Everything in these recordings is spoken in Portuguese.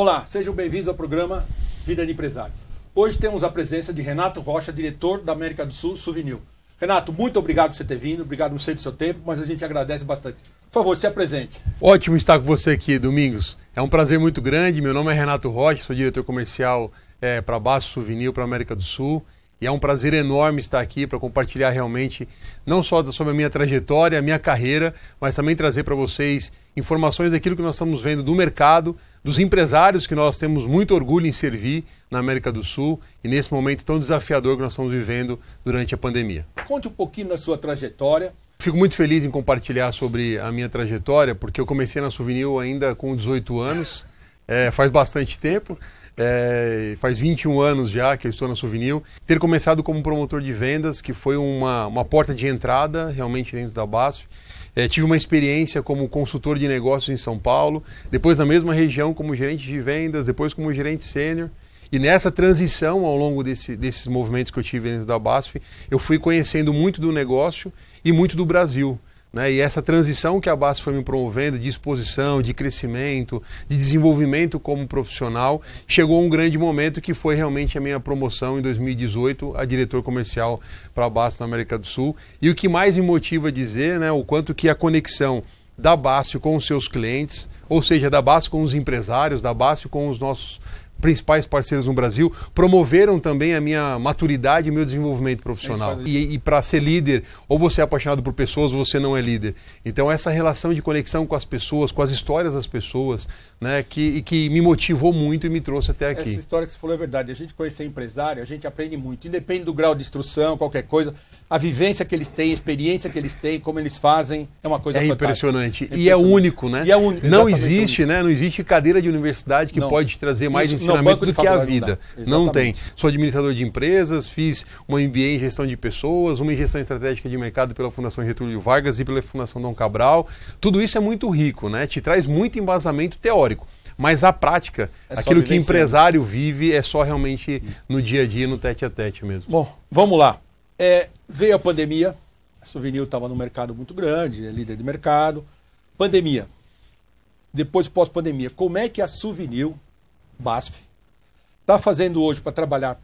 Olá, sejam bem-vindos ao programa Vida de Empresário. Hoje temos a presença de Renato Rocha, diretor da América do Sul, Souvenir. Renato, muito obrigado por você ter vindo, obrigado por você do seu tempo, mas a gente agradece bastante. Por favor, se apresente. Ótimo estar com você aqui, Domingos. É um prazer muito grande. Meu nome é Renato Rocha, sou diretor comercial é, eh, para Baço Souvenir para América do Sul. E é um prazer enorme estar aqui para compartilhar realmente não só sobre a minha trajetória, a minha carreira, mas também trazer para vocês informações daquilo que nós estamos vendo do mercado, dos empresários que nós temos muito orgulho em servir na América do Sul e nesse momento tão desafiador que nós estamos vivendo durante a pandemia. Conte um pouquinho da sua trajetória. Fico muito feliz em compartilhar sobre a minha trajetória, porque eu comecei na Souvenir ainda com 18 anos é, faz bastante tempo. É, faz 21 anos já que eu estou na Souvenir. Ter começado como promotor de vendas, que foi uma, uma porta de entrada realmente dentro da BASF. É, tive uma experiência como consultor de negócios em São Paulo, depois na mesma região como gerente de vendas, depois como gerente sênior. E nessa transição, ao longo desse, desses movimentos que eu tive dentro da BASF, eu fui conhecendo muito do negócio e muito do Brasil. Né? E essa transição que a BAS foi me promovendo de exposição, de crescimento, de desenvolvimento como profissional, chegou um grande momento que foi realmente a minha promoção em 2018 a diretor comercial para a BAS na América do Sul. E o que mais me motiva a dizer, né, o quanto que a conexão da Bácio com os seus clientes, ou seja, da Bácio com os empresários, da Bácio com os nossos principais parceiros no Brasil, promoveram também a minha maturidade e meu desenvolvimento profissional. É e, e para ser líder, ou você é apaixonado por pessoas ou você não é líder. Então essa relação de conexão com as pessoas, com as histórias das pessoas, né, que, que me motivou muito e me trouxe até aqui. Essa história que você falou é verdade. A gente conhecer empresário, a gente aprende muito, independe do grau de instrução, qualquer coisa a vivência que eles têm, a experiência que eles têm, como eles fazem, é uma coisa é impressionante. impressionante. E é único, né? É un... Não existe, único. né? Não existe cadeira de universidade que não. pode trazer mais Isso, ensinamento do que a vida. Não, não tem. Sou administrador de empresas, fiz uma MBA em gestão de pessoas, uma em gestão estratégica de mercado pela Fundação Getúlio Vargas e pela Fundação Dom Cabral. Tudo isso é muito rico, né? Te traz muito embasamento teórico mas a prática, é aquilo que empresário vive, é só realmente no dia a dia, no tete a tete mesmo. Bom, vamos lá. É, veio a pandemia, a Souvenir estava no mercado muito grande, é líder de mercado. Pandemia. Depois pós-pandemia, como é que a Souvenir, BASF, está fazendo hoje para trabalhar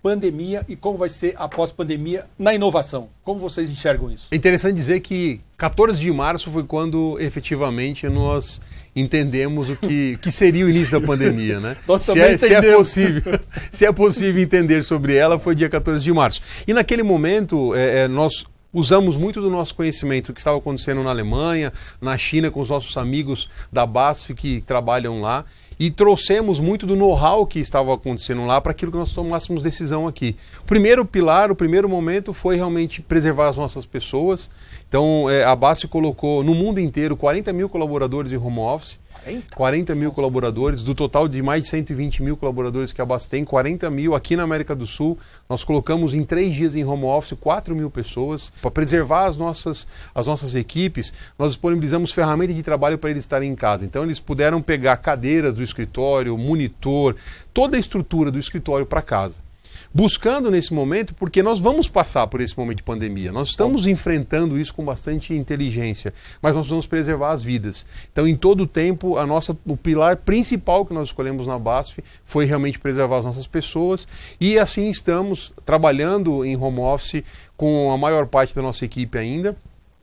pandemia e como vai ser após pandemia na inovação? Como vocês enxergam isso? É interessante dizer que 14 de março foi quando efetivamente nós entendemos o que, que seria o início da pandemia, né? Nós se, é, se, é, possível, se é possível entender sobre ela, foi dia 14 de março. E naquele momento, é, é, nós usamos muito do nosso conhecimento do que estava acontecendo na Alemanha, na China, com os nossos amigos da BASF que trabalham lá e trouxemos muito do know-how que estava acontecendo lá para aquilo que nós tomássemos decisão aqui. O primeiro pilar, o primeiro momento foi realmente preservar as nossas pessoas. Então, é, a base colocou no mundo inteiro 40 mil colaboradores em home office. 40? 40 mil colaboradores, do total de mais de 120 mil colaboradores que a Basta tem, 40 mil aqui na América do Sul. Nós colocamos em três dias em home office 4 mil pessoas. Para preservar as nossas, as nossas equipes, nós disponibilizamos ferramentas de trabalho para eles estarem em casa. Então, eles puderam pegar cadeiras do escritório, monitor, toda a estrutura do escritório para casa buscando nesse momento, porque nós vamos passar por esse momento de pandemia. Nós estamos Bom. enfrentando isso com bastante inteligência, mas nós vamos preservar as vidas. Então, em todo o tempo, a nossa, o pilar principal que nós escolhemos na BASF foi realmente preservar as nossas pessoas e assim estamos trabalhando em home office com a maior parte da nossa equipe ainda.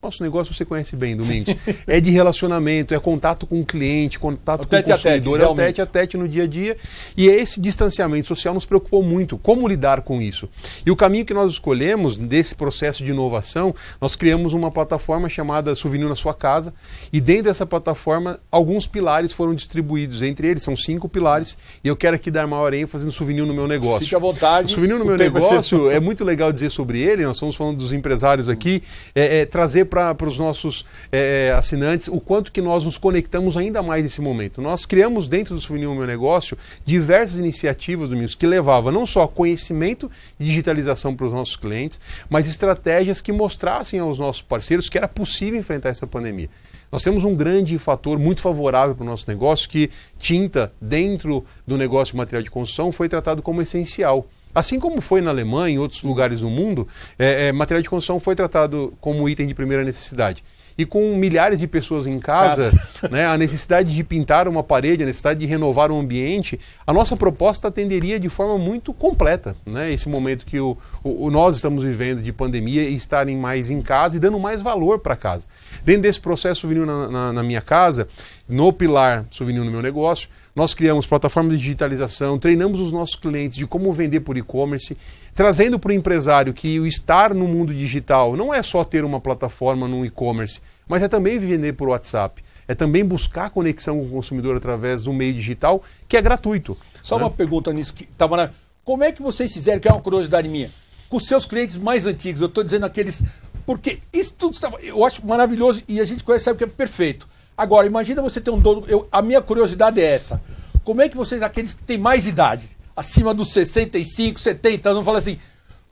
Nosso negócio você conhece bem, Domingos. é de relacionamento, é contato com o cliente, contato é o com o consumidor, é o tete a tete no dia a dia. E é esse distanciamento social nos preocupou muito. Como lidar com isso? E o caminho que nós escolhemos desse processo de inovação, nós criamos uma plataforma chamada Souvenir na Sua Casa. E dentro dessa plataforma, alguns pilares foram distribuídos. Entre eles, são cinco pilares. E eu quero aqui dar maior ênfase no Souvenir no meu negócio. Fique à vontade. O Souvenir no meu é negócio, ser... é muito legal dizer sobre ele. Nós estamos falando dos empresários aqui. é, é trazer para os nossos é, assinantes o quanto que nós nos conectamos ainda mais nesse momento. Nós criamos dentro do Souvenir Meu Negócio diversas iniciativas do Minus que levava não só conhecimento e digitalização para os nossos clientes, mas estratégias que mostrassem aos nossos parceiros que era possível enfrentar essa pandemia. Nós temos um grande fator muito favorável para o nosso negócio, que tinta dentro do negócio de material de construção foi tratado como essencial. Assim como foi na Alemanha e outros lugares do mundo, é, é, material de construção foi tratado como item de primeira necessidade. E com milhares de pessoas em casa, casa. Né, a necessidade de pintar uma parede, a necessidade de renovar um ambiente, a nossa proposta atenderia de forma muito completa né, esse momento que o, o, o nós estamos vivendo de pandemia e estarem mais em casa e dando mais valor para casa. Dentro desse processo souvenir na, na, na minha casa, no pilar souvenir no meu negócio, nós criamos plataformas de digitalização, treinamos os nossos clientes de como vender por e-commerce, trazendo para o empresário que o estar no mundo digital não é só ter uma plataforma no e-commerce, mas é também vender por WhatsApp. É também buscar conexão com o consumidor através do meio digital, que é gratuito. Só né? uma pergunta nisso, que, Tamara. Como é que vocês fizeram, que é uma curiosidade minha, com os seus clientes mais antigos? Eu estou dizendo aqueles porque isso tudo eu acho maravilhoso e a gente conhece sabe que é perfeito. Agora, imagina você ter um dono. Eu, a minha curiosidade é essa. Como é que vocês, aqueles que têm mais idade, acima dos 65, 70 anos, falam assim.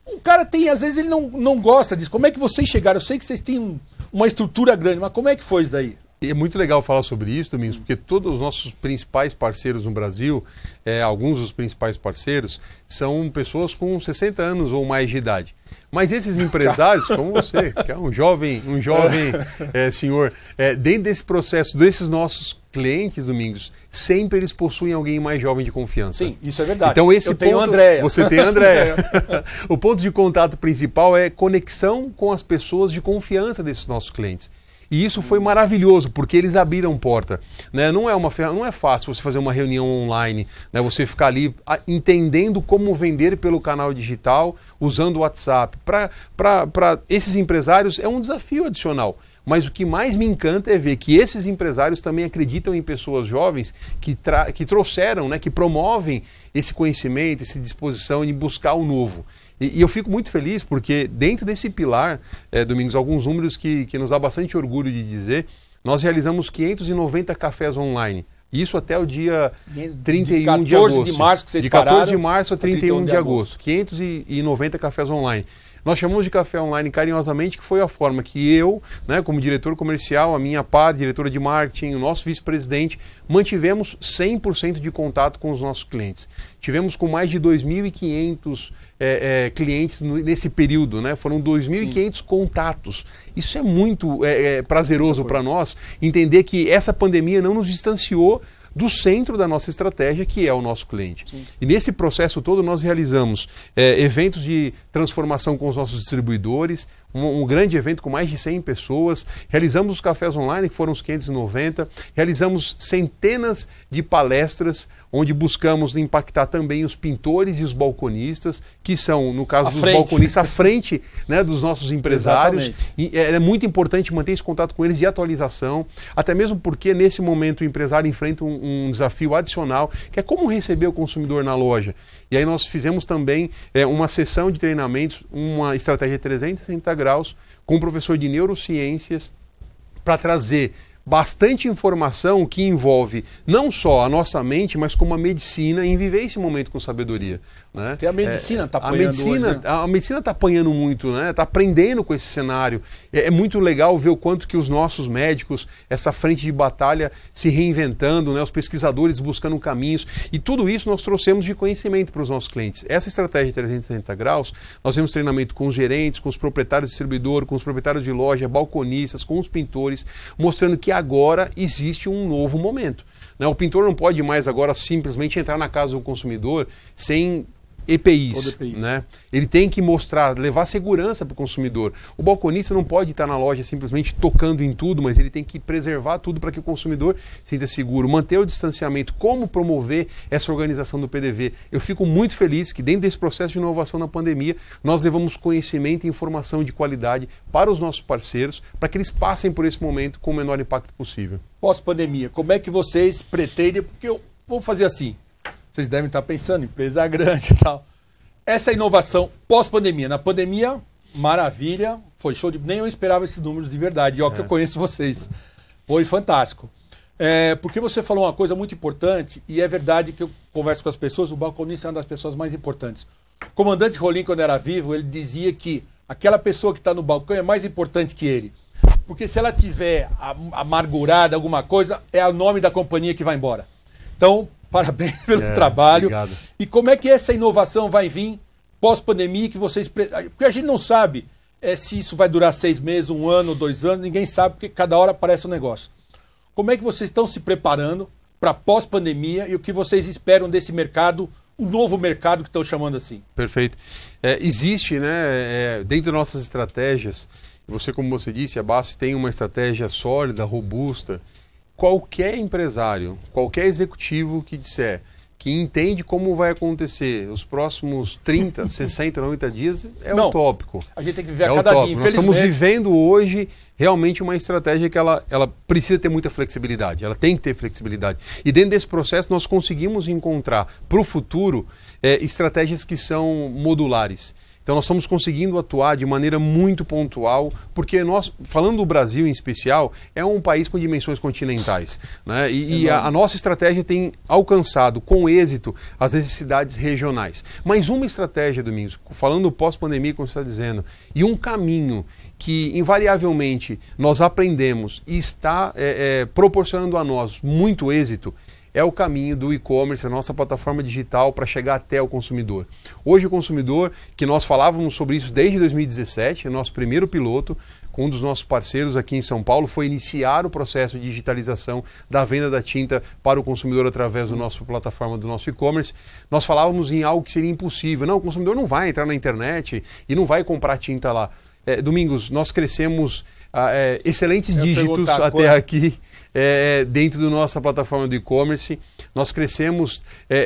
O cara tem, às vezes ele não, não gosta disso. Como é que vocês chegaram? Eu sei que vocês têm um, uma estrutura grande, mas como é que foi isso daí? E é muito legal falar sobre isso, Domingos, hum. porque todos os nossos principais parceiros no Brasil, é, alguns dos principais parceiros, são pessoas com 60 anos ou mais de idade. Mas esses empresários, como você, que é um jovem, um jovem é, senhor, é, dentro desse processo, desses nossos clientes, Domingos, sempre eles possuem alguém mais jovem de confiança. Sim, isso é verdade. Então esse Eu ponto, tenho Andréia. Você tem Andréia. o ponto de contato principal é conexão com as pessoas de confiança desses nossos clientes. E isso foi maravilhoso, porque eles abriram porta. Né? Não, é uma, não é fácil você fazer uma reunião online, né? você ficar ali ah, entendendo como vender pelo canal digital, usando o WhatsApp. Para esses empresários é um desafio adicional. Mas o que mais me encanta é ver que esses empresários também acreditam em pessoas jovens que, que trouxeram, né, que promovem esse conhecimento, essa disposição de buscar o novo. E, e, eu fico muito feliz porque dentro desse pilar, é, Domingos, alguns números que, que nos dá bastante orgulho de dizer, nós realizamos 590 cafés online. Isso até o dia 31 de, de agosto. De março que vocês de 14 pararam, de março a 31, 31 de, agosto. de agosto. 590 cafés online. Nós chamamos de café online carinhosamente, que foi a forma que eu, né, como diretor comercial, a minha par, diretora de marketing, o nosso vice-presidente, mantivemos 100% de contato com os nossos clientes. Tivemos com mais de 2.500 é, é, clientes nesse período, né? Foram 2.500 contatos. Isso é muito é, prazeroso para nós entender que essa pandemia não nos distanciou do centro da nossa estratégia, que é o nosso cliente. Sim. E nesse processo todo, nós realizamos é, eventos de transformação com os nossos distribuidores, um, um, grande evento com mais de 100 pessoas. Realizamos os cafés online, que foram os 590. Realizamos centenas de palestras, onde buscamos impactar também os pintores e os balconistas, que são, no caso a dos frente. balconistas, à frente né, dos nossos empresários. É, é, muito importante manter esse contato com eles de atualização, até mesmo porque nesse momento o empresário enfrenta um, um desafio adicional, que é como receber o consumidor na loja. E aí nós fizemos também é, uma sessão de treinamentos, uma estratégia 360 graus, com um professor de neurociências, para trazer bastante informação que envolve não só a nossa mente, mas como a medicina em viver esse momento com sabedoria. Né? Tem a medicina está é, tá apanhando. A medicina hoje, né? a medicina está apanhando muito, né? Está aprendendo com esse cenário. É, é, muito legal ver o quanto que os nossos médicos, essa frente de batalha se reinventando, né? Os pesquisadores buscando caminhos e tudo isso nós trouxemos de conhecimento para os nossos clientes. Essa estratégia de 360 graus, nós temos treinamento com os gerentes, com os proprietários de distribuidor, com os proprietários de loja, balconistas, com os pintores, mostrando que agora existe um novo momento. Né? O pintor não pode mais agora simplesmente entrar na casa do consumidor sem EPIs, EPIs, Né? Ele tem que mostrar, levar segurança para o consumidor. O balconista não pode estar na loja simplesmente tocando em tudo, mas ele tem que preservar tudo para que o consumidor sinta seguro, manter o distanciamento, como promover essa organização do PDV. Eu fico muito feliz que dentro desse processo de inovação na pandemia, nós levamos conhecimento e informação de qualidade para os nossos parceiros, para que eles passem por esse momento com o menor impacto possível. Pós-pandemia, como é que vocês pretendem, porque eu vou fazer assim, vocês devem estar pensando, empresa grande e tal. Essa é inovação pós-pandemia. Na pandemia, maravilha, foi show de. Nem eu esperava esses números de verdade, ó, é. que eu é. conheço vocês. Foi fantástico. É, porque você falou uma coisa muito importante, e é verdade que eu converso com as pessoas, o balconista é uma das pessoas mais importantes. O comandante Rolim, quando era vivo, ele dizia que aquela pessoa que está no balcão é mais importante que ele. Porque se ela tiver amargurada, alguma coisa, é o nome da companhia que vai embora. Então, Parabéns pelo é, trabalho. Obrigado. E como é que essa inovação vai vir pós-pandemia que vocês. Porque a gente não sabe é, se isso vai durar seis meses, um ano, dois anos, ninguém sabe, porque cada hora aparece um negócio. Como é que vocês estão se preparando para pós-pandemia e o que vocês esperam desse mercado, o novo mercado que estão chamando assim? Perfeito. É, existe, né, é, dentro de nossas estratégias, você, como você disse, a base tem uma estratégia sólida, robusta qualquer empresário, qualquer executivo que disser que entende como vai acontecer os próximos 30, 60, 90 dias, é Não, utópico. A gente tem que viver é a cada utópico. dia, Nós estamos vivendo hoje realmente uma estratégia que ela, ela precisa ter muita flexibilidade, ela tem que ter flexibilidade. E dentro desse processo nós conseguimos encontrar para o futuro é, estratégias que são modulares. Então nós estamos conseguindo atuar de maneira muito pontual, porque nós, falando do Brasil em especial, é um país com dimensões continentais. Né? E, e a, a, nossa estratégia tem alcançado com êxito as necessidades regionais. Mas uma estratégia, Domingos, falando pós-pandemia, como você está dizendo, e um caminho que invariavelmente nós aprendemos e está é, é, proporcionando a nós muito êxito, é o caminho do e-commerce, a nossa plataforma digital para chegar até o consumidor. Hoje o consumidor, que nós falávamos sobre isso desde 2017, nosso primeiro piloto, com um dos nossos parceiros aqui em São Paulo, foi iniciar o processo de digitalização da venda da tinta para o consumidor através da nossa plataforma do nosso e-commerce. Nós falávamos em algo que seria impossível. Não, o consumidor não vai entrar na internet e não vai comprar tinta lá. É, Domingos, nós crescemos ah, é, excelentes Eu dígitos até quanto... É. aqui. É, é, dentro da nossa plataforma do e-commerce. Nós crescemos é,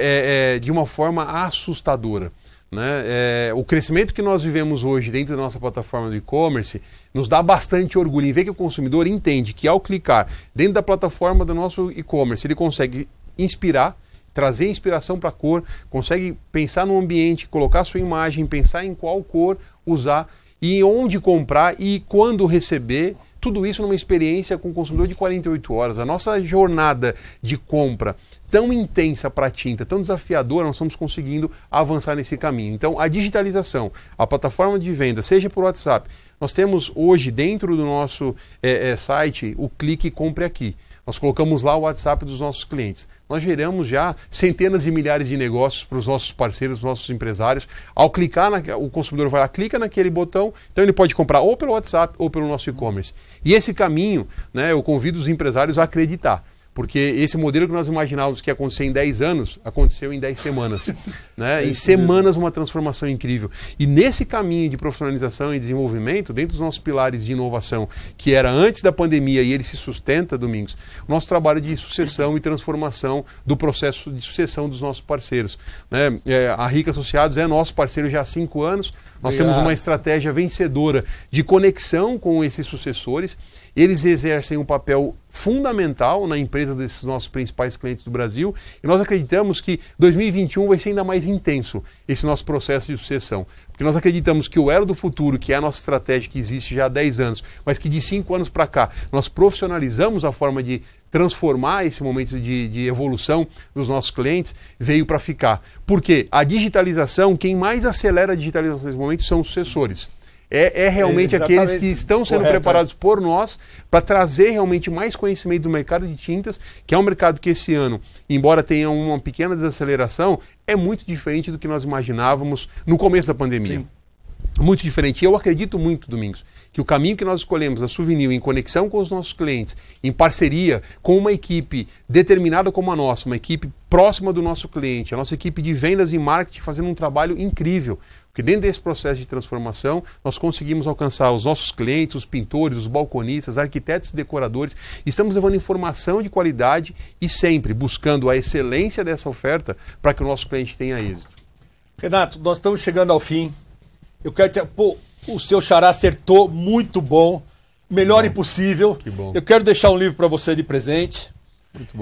é, é de uma forma assustadora. Né? o crescimento que nós vivemos hoje dentro da nossa plataforma do e-commerce nos dá bastante orgulho em ver que o consumidor entende que ao clicar dentro da plataforma do nosso e-commerce, ele consegue inspirar, trazer inspiração para a cor, consegue pensar no ambiente, colocar sua imagem, pensar em qual cor usar e onde comprar e quando receber tudo isso numa experiência com o consumidor de 48 horas. A nossa jornada de compra tão intensa para a tinta, tão desafiadora, nós estamos conseguindo avançar nesse caminho. Então, a digitalização, a plataforma de venda, seja por WhatsApp, nós temos hoje dentro do nosso é, é, site o clique compre aqui. Nós colocamos lá o WhatsApp dos nossos clientes. Nós geramos já centenas de milhares de negócios para os nossos parceiros, para os nossos empresários. Ao clicar, na, o consumidor vai lá, clica naquele botão, então ele pode comprar ou pelo WhatsApp ou pelo nosso e-commerce. E esse caminho, né, eu convido os empresários a acreditar. Porque esse modelo que nós imaginávamos que ia acontecer em 10 anos, aconteceu em 10 semanas. né? Em é semanas, uma transformação incrível. E nesse caminho de profissionalização e desenvolvimento, dentro dos nossos pilares de inovação, que era antes da pandemia e ele se sustenta, Domingos, o nosso trabalho é de sucessão e transformação do processo de sucessão dos nossos parceiros. Né? É, a Rica Associados é nosso parceiro já há cinco anos. Nós Obrigado. temos uma estratégia vencedora de conexão com esses sucessores eles exercem um papel fundamental na empresa desses nossos principais clientes do Brasil e nós acreditamos que 2021 vai ser ainda mais intenso esse nosso processo de sucessão. Porque nós acreditamos que o Elo do Futuro, que é a nossa estratégia que existe já há 10 anos, mas que de 5 anos para cá nós profissionalizamos a forma de transformar esse momento de, de, evolução dos nossos clientes veio para ficar. Porque a digitalização, quem mais acelera a digitalização nesse momento são os sucessores. É, é realmente é aqueles que estão sendo correto, é. preparados por nós para trazer realmente mais conhecimento do mercado de tintas, que é um mercado que esse ano, embora tenha uma pequena desaceleração, é muito diferente do que nós imaginávamos no começo da pandemia. Sim. Muito diferente. E eu acredito muito, Domingos, que o caminho que nós escolhemos, a Souvenir, em conexão com os nossos clientes, em parceria com uma equipe determinada como a nossa, uma equipe próxima do nosso cliente, a nossa equipe de vendas e marketing fazendo um trabalho incrível, porque dentro desse processo de transformação, nós conseguimos alcançar os nossos clientes, os pintores, os balconistas, arquitetos e decoradores. Estamos levando informação de qualidade e sempre buscando a excelência dessa oferta para que o nosso cliente tenha êxito. Renato, nós estamos chegando ao fim. Eu quero te. Pô, o seu xará acertou, muito bom. Melhor bom. impossível. Que bom. Eu quero deixar um livro para você de presente.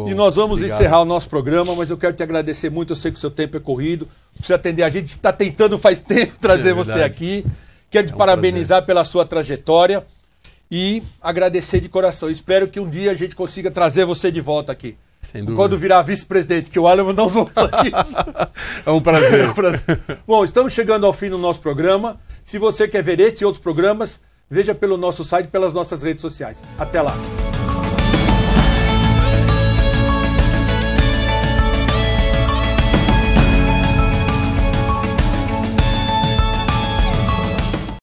E nós vamos Obrigado. encerrar o nosso programa, mas eu quero te agradecer muito. Eu sei que o seu tempo é corrido. Precisa atender a gente. Está tentando faz tempo trazer é você aqui. Quero te é um parabenizar prazer. pela sua trajetória e agradecer de coração. Espero que um dia a gente consiga trazer você de volta aqui. Quando virar vice-presidente, que o Alan não ouça isso. é um prazer. é um prazer. Bom, estamos chegando ao fim do nosso programa. Se você quer ver este e outros programas, veja pelo nosso site, pelas nossas redes sociais. Até lá.